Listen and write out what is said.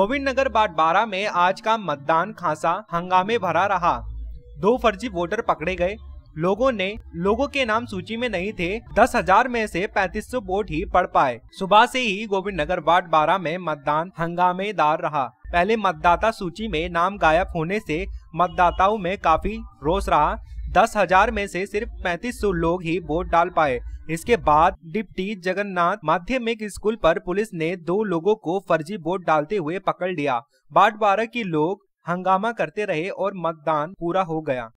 गोविंद नगर बारह में आज का मतदान खासा हंगामे भरा रहा दो फर्जी वोटर पकड़े गए लोगों ने लोगों के नाम सूची में नहीं थे दस हजार में से पैतीस सौ वोट ही पड़ पाए सुबह से ही गोविंद नगर वार्ड बारह में मतदान हंगामेदार रहा पहले मतदाता सूची में नाम गायब होने से मतदाताओं में काफी रोष रहा दस हजार में से सिर्फ पैंतीस सौ लोग ही वोट डाल पाए इसके बाद डिप्टी जगन्नाथ माध्यमिक स्कूल पर पुलिस ने दो लोगों को फर्जी वोट डालते हुए पकड़ लिया बाट बारह की लोग हंगामा करते रहे और मतदान पूरा हो गया